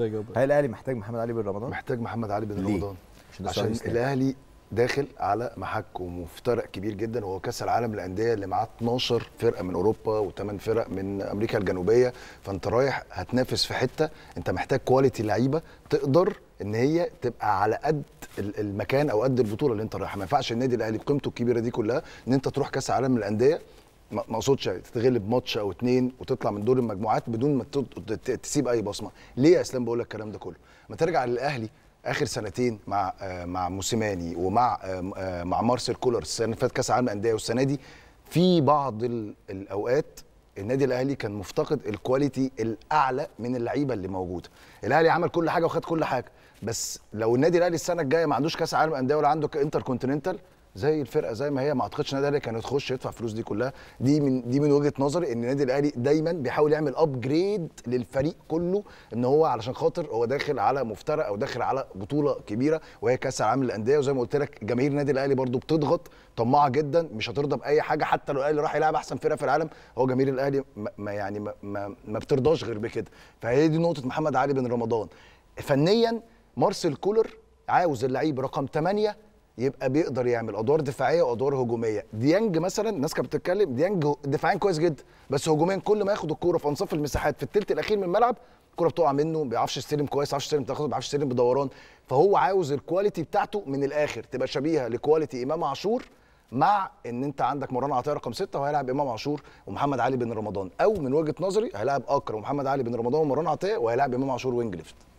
هل الاهلي محتاج محمد علي بن رمضان؟ محتاج محمد علي بن رمضان عشان الاهلي داخل على محك ومفترق كبير جدا وهو كاس العالم للانديه اللي معاه 12 فرقه من اوروبا و8 فرق من امريكا الجنوبيه فانت رايح هتنافس في حته انت محتاج كواليتي لعيبه تقدر ان هي تبقى على قد المكان او قد البطوله اللي انت رايحها ما ينفعش النادي الاهلي بقيمته الكبيره دي كلها ان انت تروح كاس العالم للانديه ما اقصدش تتغلب ماتش او اتنين وتطلع من دور المجموعات بدون ما تسيب اي بصمه ليه يا اسلام بقول لك الكلام ده كله ما ترجع للاهلي اخر سنتين مع آه، مع موسيماني ومع آه، آه، مع مارسيل كولر السنه اللي فاتت كاس عالم الانديه والسنه دي في بعض الاوقات النادي الاهلي كان مفتقد الكواليتي الاعلى من اللعيبه اللي موجوده الاهلي عمل كل حاجه وخد كل حاجه بس لو النادي الاهلي السنه الجايه ما عندوش كاس عالم انديه ولا عنده انتر كونتيننتال زي الفرقه زي ما هي ما اعتقدش النادي الاهلي كان يخش يدفع فلوس دي كلها دي من دي من وجهه نظري ان النادي الاهلي دايما بيحاول يعمل ابجريد للفريق كله ان هو علشان خاطر هو داخل على مفترق او داخل على بطوله كبيره وهي كاس العالم للانديه وزي ما قلت لك جماهير النادي الاهلي برده بتضغط طماعه جدا مش هترضى باي حاجه حتى لو الاهلي راح يلعب احسن فرقه في العالم هو جماهير الاهلي ما يعني ما, ما, ما بترضاش غير بكده فهي دي نقطه محمد علي بن رمضان فنيا مارسيل كولر عاوز اللعيب رقم 8 يبقى بيقدر يعمل ادوار دفاعيه وادوار هجوميه ديانج مثلا الناس كانت بتتكلم ديانج دفاعيا كويس جدا بس هجوميا كل ما ياخد الكوره في انصاف المساحات في الثلث الاخير من الملعب الكوره بتقع منه ما بيعرفش يستلم كويس ما بيعرفش يستلم تاخد ما بيعرفش يستلم بدوران فهو عاوز الكواليتي بتاعته من الاخر تبقى شبيهه لكواليتي امام عاشور مع ان انت عندك مروان عطيه رقم ستة وهيلعب امام عاشور ومحمد علي بن رمضان او من وجهه نظري هيلعب اكرم ومحمد علي بن رمضان ومروان عطيه وهيلعب امام عاشور وينج ليفت